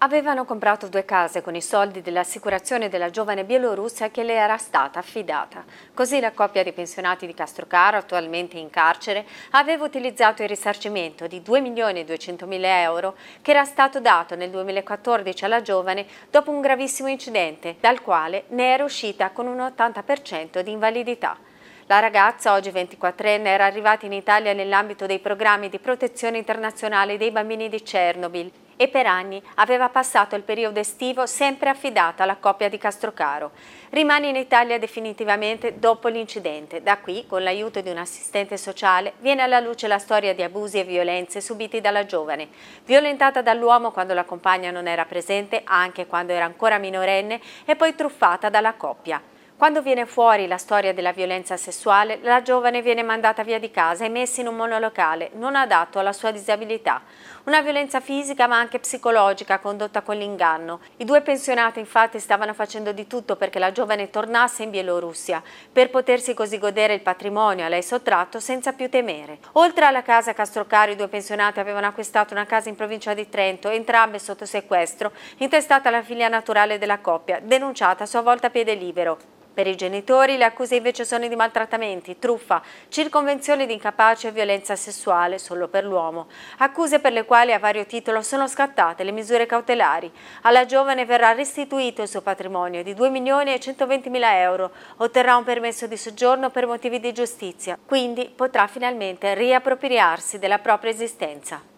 Avevano comprato due case con i soldi dell'assicurazione della giovane bielorussa che le era stata affidata. Così la coppia di pensionati di Castrocaro, attualmente in carcere, aveva utilizzato il risarcimento di 2 milioni e 200 mila euro che era stato dato nel 2014 alla giovane dopo un gravissimo incidente, dal quale ne era uscita con un 80% di invalidità. La ragazza, oggi 24enne, era arrivata in Italia nell'ambito dei programmi di protezione internazionale dei bambini di Chernobyl e per anni aveva passato il periodo estivo sempre affidata alla coppia di Castrocaro. Rimane in Italia definitivamente dopo l'incidente. Da qui, con l'aiuto di un assistente sociale, viene alla luce la storia di abusi e violenze subiti dalla giovane. Violentata dall'uomo quando la compagna non era presente, anche quando era ancora minorenne, e poi truffata dalla coppia. Quando viene fuori la storia della violenza sessuale, la giovane viene mandata via di casa e messa in un monolocale non adatto alla sua disabilità. Una violenza fisica ma anche psicologica condotta con l'inganno. I due pensionati infatti stavano facendo di tutto perché la giovane tornasse in Bielorussia, per potersi così godere il patrimonio a lei sottratto senza più temere. Oltre alla casa Castrocari, i due pensionati avevano acquistato una casa in provincia di Trento, entrambe sotto sequestro, intestata alla figlia naturale della coppia, denunciata a sua volta a piede libero. Per i genitori le accuse invece sono di maltrattamenti, truffa, circonvenzione di incapace e violenza sessuale solo per l'uomo. Accuse per le quali a vario titolo sono scattate le misure cautelari. Alla giovane verrà restituito il suo patrimonio di 2 milioni e 120 mila euro. Otterrà un permesso di soggiorno per motivi di giustizia. Quindi potrà finalmente riappropriarsi della propria esistenza.